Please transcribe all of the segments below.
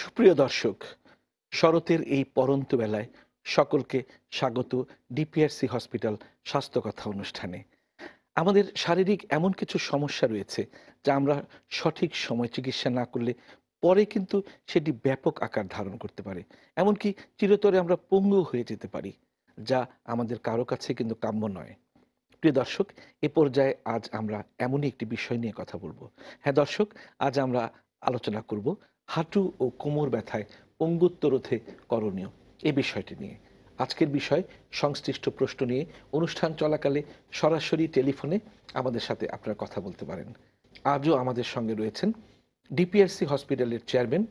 সুপ্রিয় দর্শক শরতের এই পরন্ত বেলায় সকলকে স্বাগত ডিপিআরসি হসপিটাল স্বাস্থ্য কথা অনুষ্ঠানে আমাদের শারীরিক এমন কিছু সমস্যা রয়েছে যা আমরা সঠিক সময় চিকিৎসা না করলে পরে কিন্তু সেটি ব্যাপক আকার ধারণ করতে পারে এমনকি চিরতরে আমরা পঙ্গু হয়ে যেতে পারি যা আমাদের কারো কাছে কিন্তু কাম্য নয় প্রিয় দর্শক এ পর্যায়ে আজ আমরা এমনই একটি বিষয় নিয়ে কথা বলবো হ্যাঁ দর্শক আজ আমরা আলোচনা করব হাঁটু ও কোমর ব্যথায় অঙ্গুত্ব রোধে করণীয় এ বিষয়টি নিয়ে আজকের বিষয় সংশ্লিষ্ট প্রশ্ন নিয়ে অনুষ্ঠান চলাকালে সরাসরি টেলিফোনে আমাদের সাথে আপনারা কথা বলতে পারেন আজও আমাদের সঙ্গে রয়েছেন ডিপিআরসি হসপিটালের চেয়ারম্যান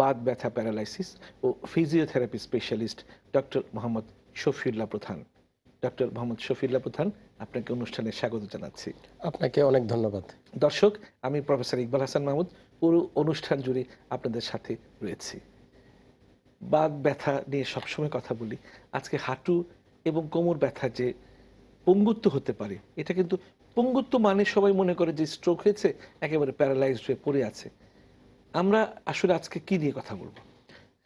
বাদ ব্যথা প্যারালাইসিস ও physiotherapy specialist doctor Mohammad Shafiullah Prodhan doctor Mohammad Shafiullah প্রধান আপনাকে অনুষ্ঠানে স্বাগত জানাচ্ছি আপনাকে অনেক ধন্যবাদ দর্শক আমি প্রফেসর ইকবাল হাসান মাহমুদ পুরো অনুষ্ঠান জুড়ে আপনাদের সাথে রয়েছি বাঘ ব্যথা নিয়ে সবসময় কথা বলি আজকে হাঁটু এবং কোমর ব্যথা যে পঙ্গুত্ব হতে পারে এটা কিন্তু পঙ্গুত্ব মানে সবাই মনে করে যে স্ট্রোক হয়েছে একেবারে প্যারালাইজড হয়ে পড়ে আছে আমরা আসলে আজকে কি নিয়ে কথা বলবো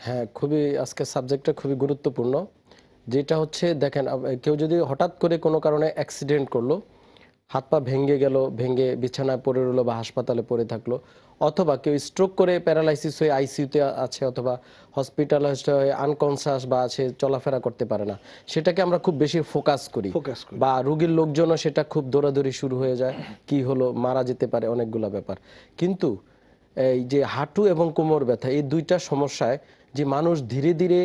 হ্যাঁ খুবই আজকে সাবজেক্টটা খুবই গুরুত্বপূর্ণ যেটা হচ্ছে দেখেন কেউ যদি হঠাৎ করে কোনো কারণে অ্যাক্সিডেন্ট করলো হাত পা ভেঙে গেল ভেঙে বিছানায় পড়ে রইলো বা হাসপাতালে পড়ে থাকলো অথবা কেউ স্ট্রোক করে প্যারালাইসিস হয়ে আইসিউতে আছে অথবা হসপিটালাইজ হয়ে আনকনসাস বা আছে চলাফেরা করতে পারে না সেটাকে আমরা খুব বেশি ফোকাস করি বা রুগীর লোকজনও সেটা খুব দৌড়াদৌড়ি শুরু হয়ে যায় কি হলো মারা যেতে পারে অনেকগুলো ব্যাপার কিন্তু এই যে হাঁটু এবং কোমর ব্যথা এই দুইটা সমস্যায় যে মানুষ ধীরে ধীরে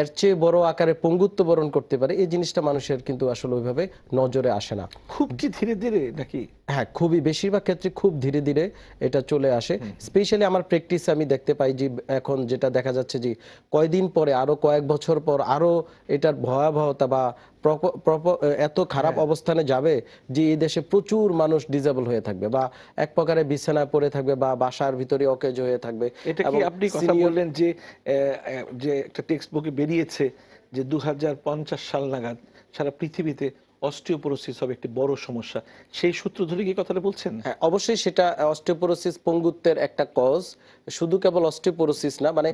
এর চেয়ে বড় আকারে পঙ্গুত্ব বরণ করতে পারে এই জিনিসটা মানুষের কিন্তু আসলে ওইভাবে নজরে আসে না খুব কি ধীরে ধীরে নাকি হ্যাঁ খুবই বেশিরভাগ ক্ষেত্রে খুব ধীরে ধীরে এটা চলে আসে স্পেশালি আমার প্র্যাকটিস আমি দেখতে পাই যে এখন যেটা দেখা যাচ্ছে যে কয়দিন পরে আরো কয়েক বছর পর আরো এটার ভয়াবহতা বা এত খারাপ হ্যাঁ। অবস্থানে যাবে যে এই দেশে প্রচুর মানুষ ডিজেবল হয়ে থাকবে বা এক প্রকারে বিছানায় পড়ে থাকবে বা বাসার ভিতরে অকেজ হয়ে থাকবে এটা কি আপনি কথা বললেন যে যে একটা টেক্সট বুকে বেরিয়েছে যে দু সাল নাগাদ সারা পৃথিবীতে অস্টিওপোরোসিস হবে একটি বড় সমস্যা সেই সূত্র ধরে কি কথাটা বলছেন হ্যাঁ অবশ্যই সেটা অস্টিওপোরোসিস পঙ্গুত্বের একটা কজ শুধু কেবল অস্টিওপোরোসিস না মানে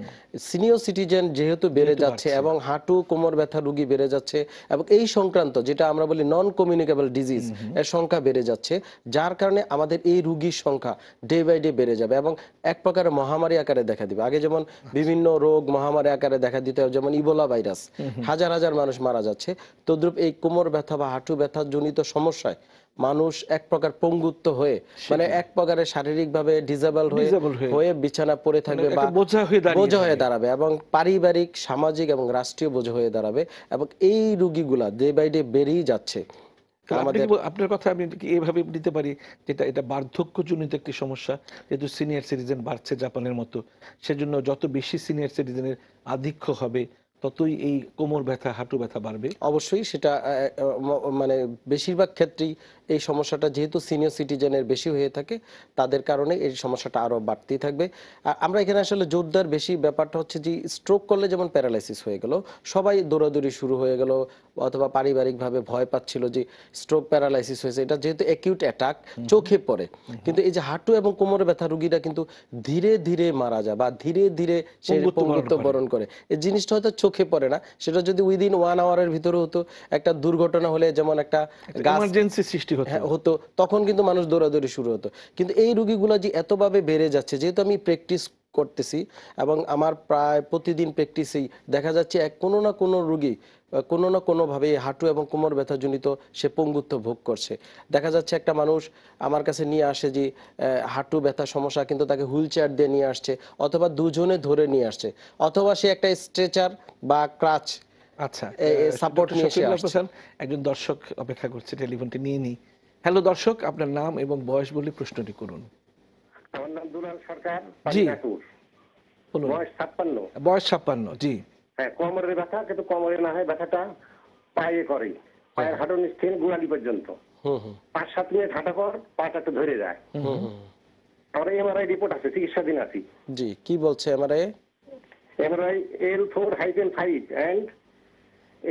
সিনিয়র সিটিজেন যেহেতু বেড়ে যাচ্ছে এবং হাঁটু কোমর ব্যথা বেড়ে যাচ্ছে এবং এই সংক্রান্ত যেটা আমরা বলি নন কমিউনিকেবল ডিজিজ এর সংখ্যা বেড়ে যাচ্ছে যার কারণে আমাদের এই রুগীর সংখ্যা ডে বাই ডে বেড়ে যাবে এবং এক প্রকার মহামারী আকারে দেখা দিবে আগে যেমন আচ্ছা। বিভিন্ন রোগ মহামারী আকারে দেখা দিত যেমন ইবোলা ভাইরাস হাজার হাজার মানুষ মারা যাচ্ছে তদ্রুপ এই কোমর ব্যথা বা হাঁটু ব্যথা জনিত সমস্যায় মানুষ এক প্রকার পঙ্গুত্ব হয়ে মানে এক প্রকারের শারীরিক ভাবে ডিজেবল হয়ে বিছানা পড়ে মানে থাকবে বোঝা হয়ে দাঁড়াবে এবং পারিবারিক সামাজিক এবং রাষ্ট্রীয় বোঝা হয়ে দাঁড়াবে এবং এই রুগীগুলা ডে বাই ডে বেড়েই যাচ্ছে আপনার কথা আমি এইভাবে নিতে পারি যেটা এটা বার্ধক্যজনিত একটি সমস্যা যেহেতু সিনিয়র সিটিজেন বাড়ছে জাপানের মতো সেজন্য যত বেশি সিনিয়র সিটিজেনের আধিক্য হবে ততই এই কোমর ব্যথা হাঁটু ব্যথা বাড়বে অবশ্যই সেটা মানে বেশিরভাগ ক্ষেত্রেই এই সমস্যাটা যেহেতু সিনিয়র সিটিজেনের বেশি হয়ে থাকে তাদের কারণে এই সমস্যাটা আরও বাড়তেই থাকবে আমরা এখানে আসলে জোরদার বেশি ব্যাপারটা হচ্ছে যে স্ট্রোক করলে যেমন প্যারালাইসিস হয়ে গেল সবাই দৌড়াদৌড়ি শুরু হয়ে গেল অথবা পারিবারিকভাবে ভয় পাচ্ছিল যে স্ট্রোক প্যারালাইসিস হয়েছে এটা যেহেতু অ্যাকিউট অ্যাটাক চোখে পড়ে কিন্তু এই যে হাঁটু এবং কোমর ব্যথা রুগীরা কিন্তু ধীরে ধীরে মারা যায় বা ধীরে ধীরে সে বরণ করে এই জিনিসটা হয়তো চোখ চোখে পড়ে না সেটা যদি উইদিন ওয়ান আওয়ারের ভিতরে হতো একটা দুর্ঘটনা হলে যেমন একটা ইমার্জেন্সি সৃষ্টি হ্যাঁ, হতো তখন কিন্তু মানুষ দৌড়াদৌড়ি শুরু হতো কিন্তু এই রুগীগুলো যে এতভাবে বেড়ে যাচ্ছে যেহেতু আমি প্র্যাকটিস করতেছি এবং আমার প্রায় প্রতিদিন প্র্যাকটিসেই দেখা যাচ্ছে এক কোনো না কোনো রুগী কোনো না কোনোভাবে হাঁটু এবং কোমর ব্যথাজনিত সে পঙ্গুত্ব ভোগ করছে দেখা যাচ্ছে একটা মানুষ আমার কাছে নিয়ে আসে যে হাঁটু ব্যথা সমস্যা কিন্তু তাকে হুইল চেয়ার দিয়ে নিয়ে আসছে অথবা দুজনে ধরে নিয়ে আসছে অথবা সে একটা স্ট্রেচার বা ক্রাচ আচ্ছা সাপোর্ট নিয়ে একজন দর্শক অপেক্ষা করছে টেলিফোনটি নিয়ে নি হ্যালো দর্শক আপনার নাম এবং বয়স বলে প্রশ্নটি করুন দুলাল সরকার বয়স ছাপ্পান্ন বয়স ছাপ্পান্ন জি হ্যাঁ কোমরের ব্যথা কিন্তু কোমরে না হয় ব্যথাটা পায়ে করে পায়ের হাঁটুর নিচ থেকে গুড়ালি পর্যন্ত পাঁচ সাত মিনিট হাঁটা পর পাটা একটু ধরে যায় আমার এমআরআই রিপোর্ট আছে চিকিৎসাধীন আছি জি কি বলছে MRI MRI L four hyphen five and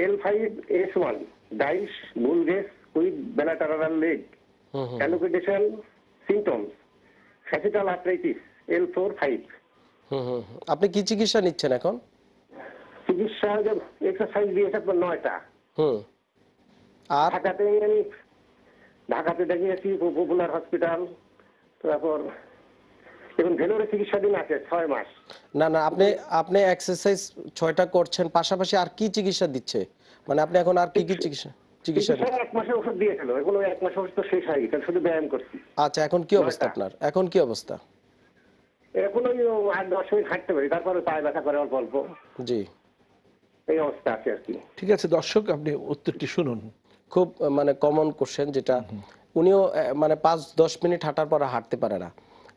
L five S one disc ভুলগেস with bilateral leg calculation symptoms capital arthritis L four five আপনি কি চিকিৎসা নিচ্ছেন এখন চিকিৎসা এক্সারসাইজ দিয়েছে আপনার নয়টা আর ঢাকাতে আমি ঢাকাতে দেখিয়েছি পপুলার হসপিটাল তারপর এখন ভেলোরে চিকিৎসাধীন আছে ছয় মাস না না আপনি আপনি এক্সারসাইজ ছয়টা করছেন পাশাপাশি আর কি চিকিৎসা দিচ্ছে মানে আপনি এখন আর কি কি চিকিৎসা আচ্ছা, ঠিক আছে দর্শক আপনি উত্তরটি শুনুন খুব মানে কমন কোশ্চেন যেটা উনিও মানে পাঁচ দশ মিনিট হাঁটার পর হাঁটতে পারে না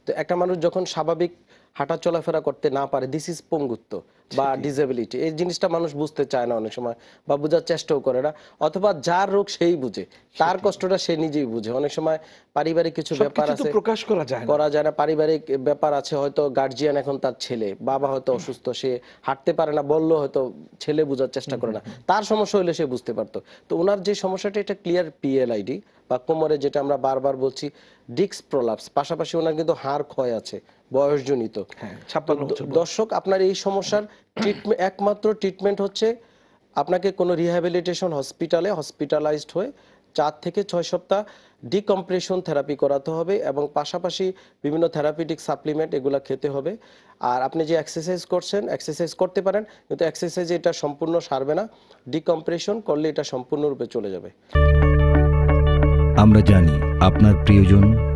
তো একটা মানুষ যখন স্বাভাবিক হাঁটা চলাফেরা করতে না পারে দিস ইজ পঙ্গুত্ব বা ডিসেবিলিটি এই জিনিসটা মানুষ বুঝতে চায় না অনেক সময় বা বোঝার চেষ্টাও করে না অথবা যার রোগ সেই বুঝে তার কষ্টটা সে নিজেই বুঝে অনেক সময় পারিবারিক কিছু ব্যাপার আছে প্রকাশ করা যায় করা যায় না পারিবারিক ব্যাপার আছে হয়তো গার্জিয়ান এখন তার ছেলে বাবা হয়তো অসুস্থ সে হাঁটতে পারে না বললো হয়তো ছেলে বোঝার চেষ্টা করে না তার সমস্যা হলে সে বুঝতে পারতো তো ওনার যে সমস্যাটা এটা ক্লিয়ার পিএলআইডি বা কোমরে যেটা আমরা বারবার বলছি ডিক্স প্রলাপস পাশাপাশি ওনার কিন্তু হাড় ক্ষয় আছে বয়সজনিত হ্যাঁ, দর্শক আপনার এই সমস্যার ট্রিটমেন্ট একমাত্র ট্রিটমেন্ট হচ্ছে আপনাকে কোনো রিহ্যাবিলিটেশন হসপিটালে হসপিটালাইজড হয়ে চার থেকে ছয় সপ্তাহ ডিকম্প্রেশন থেরাপি করাতে হবে এবং পাশাপাশি বিভিন্ন থেরাপিটিক সাপ্লিমেন্ট এগুলো খেতে হবে আর আপনি যে এক্সারসাইজ করছেন এক্সারসাইজ করতে পারেন কিন্তু এক্সারসাইজ এটা সম্পূর্ণ সারবে না ডিকম্প্রেশন করলে এটা সম্পূর্ণরূপে চলে যাবে আমরা জানি আপনার প্রিয়জন